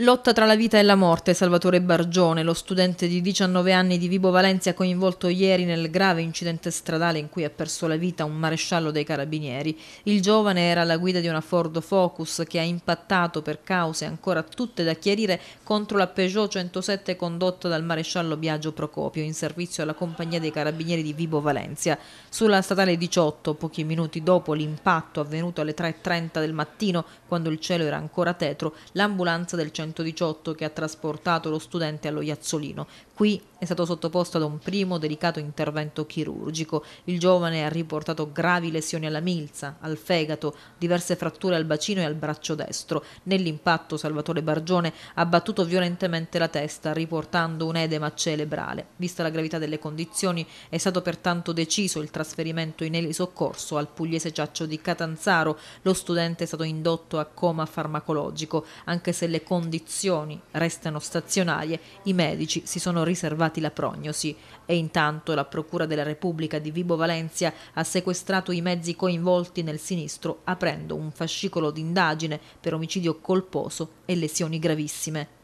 Lotta tra la vita e la morte, Salvatore Bargione, lo studente di 19 anni di Vibo Valencia coinvolto ieri nel grave incidente stradale in cui ha perso la vita un maresciallo dei carabinieri. Il giovane era alla guida di una Ford Focus che ha impattato per cause ancora tutte da chiarire contro la Peugeot 107 condotta dal maresciallo Biagio Procopio in servizio alla compagnia dei carabinieri di Vibo Valencia. Sulla statale 18, pochi minuti dopo l'impatto avvenuto alle 3.30 del mattino, quando il cielo era ancora tetro, l'ambulanza del centro 118 che ha trasportato lo studente allo Iazzolino. Qui è stato sottoposto ad un primo delicato intervento chirurgico. Il giovane ha riportato gravi lesioni alla milza, al fegato, diverse fratture al bacino e al braccio destro. Nell'impatto Salvatore Bargione ha battuto violentemente la testa, riportando un edema cerebrale. Vista la gravità delle condizioni, è stato pertanto deciso il trasferimento in elisoccorso al pugliese Ciaccio di Catanzaro. Lo studente è stato indotto a coma farmacologico, anche se le condizioni condizioni restano stazionarie, i medici si sono riservati la prognosi e intanto la Procura della Repubblica di Vibo Valencia ha sequestrato i mezzi coinvolti nel sinistro aprendo un fascicolo d'indagine per omicidio colposo e lesioni gravissime.